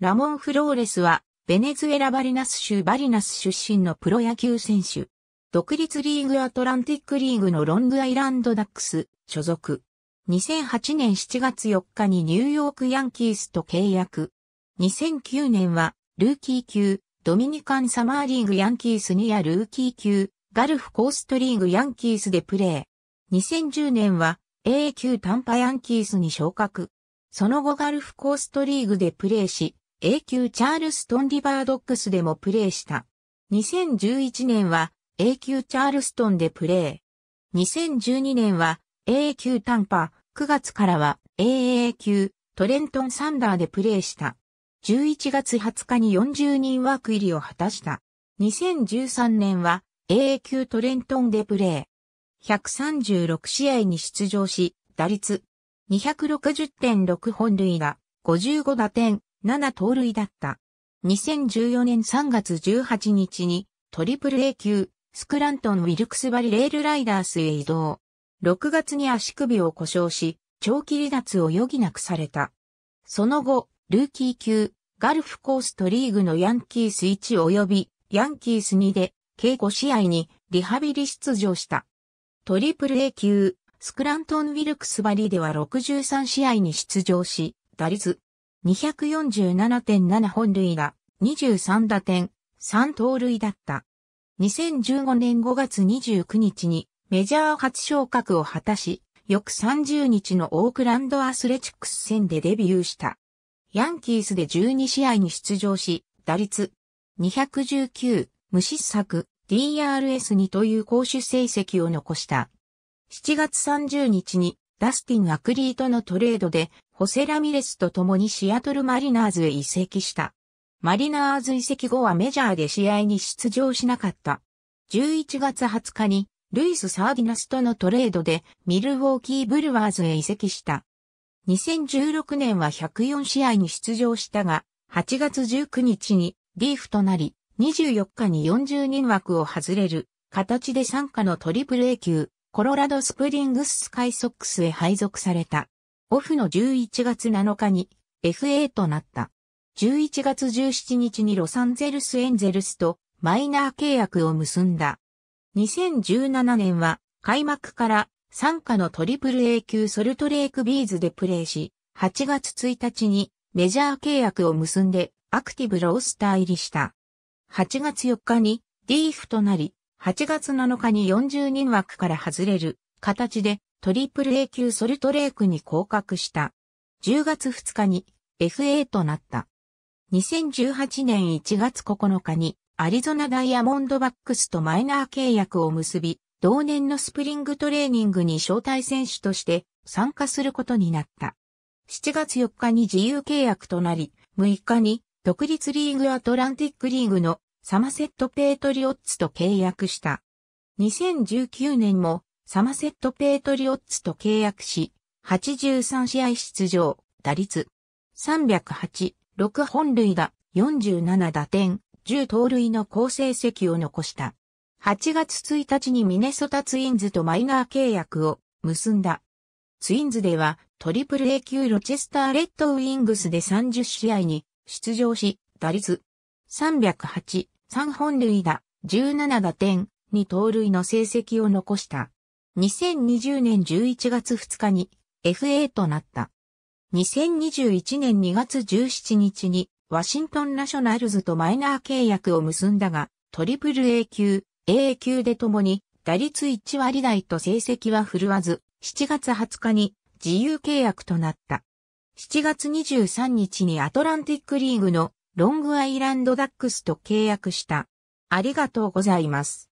ラモン・フローレスは、ベネズエラ・バリナス州バリナス出身のプロ野球選手。独立リーグアトランティックリーグのロングアイランドダックス所属。2008年7月4日にニューヨークヤンキースと契約。2009年はルーキー級ドミニカンサマーリーグヤンキースにやルーキー級ガルフコーストリーグヤンキースでプレー。2010年は A 級短波ヤンキースに昇格。その後ガルフコーストリーグでプレーし、A 級チャールストンリバードックスでもプレーした。2011年は A 級チャールストンでプレー。2012年は A 級タンパ、9月からは AA 級トレントンサンダーでプレーした。11月20日に40人ワーク入りを果たした。2013年は AA 級トレントンでプレー。136試合に出場し、打率260.6本塁打、55打点、7盗塁だった。2014年3月18日にトリプル A 級スクラントン・ウィルクスバリレールライダースへ移動。6月に足首を故障し、長期離脱を余儀なくされた。その後、ルーキー級、ガルフコーストリーグのヤンキース1及びヤンキース2で、計5試合にリハビリ出場した。トリプル A 級、スクラントン・ウィルクスバリでは63試合に出場し、打率247.7本塁打、23打点、3盗塁だった。2015年5月29日にメジャー初昇格を果たし、翌30日のオークランドアスレチックス戦でデビューした。ヤンキースで12試合に出場し、打率219、無失策、DRS にという攻守成績を残した。7月30日にダスティン・アクリートのトレードでホセ・ラミレスと共にシアトルマリナーズへ移籍した。マリナーズ移籍後はメジャーで試合に出場しなかった。11月20日にルイス・サーディナスとのトレードでミルウォーキー・ブルワーズへ移籍した。2016年は104試合に出場したが、8月19日にリーフとなり、24日に40人枠を外れる形で参加のトリプル A 級コロラドスプリングススカイソックスへ配属された。オフの11月7日に FA となった。11月17日にロサンゼルスエンゼルスとマイナー契約を結んだ。2017年は開幕から参加のトリプル A 級ソルトレイクビーズでプレーし、8月1日にメジャー契約を結んでアクティブロースター入りした。8月4日に DF となり、8月7日に40人枠から外れる形でトリプル A 級ソルトレークに降格した。10月2日に FA となった。2018年1月9日にアリゾナダイヤモンドバックスとマイナー契約を結び、同年のスプリングトレーニングに招待選手として参加することになった。7月4日に自由契約となり、6日に独立リーグアトランティックリーグのサマセット・ペートリオッツと契約した。2019年もサマセット・ペートリオッツと契約し、83試合出場、打率308、6本塁打、47打点、10盗塁の好成績を残した。8月1日にミネソタツインズとマイナー契約を結んだ。ツインズではトリプル A 級ロチェスターレッドウィングスで30試合に出場し、打率308、3本塁打、17打点、2盗塁の成績を残した。2020年11月2日に FA となった。2021年2月17日にワシントンナショナルズとマイナー契約を結んだが、トリプル A 級、AA 級でともに打率1割台と成績は振るわず、7月20日に自由契約となった。7月23日にアトランティックリーグのロングアイランドダックスと契約した。ありがとうございます。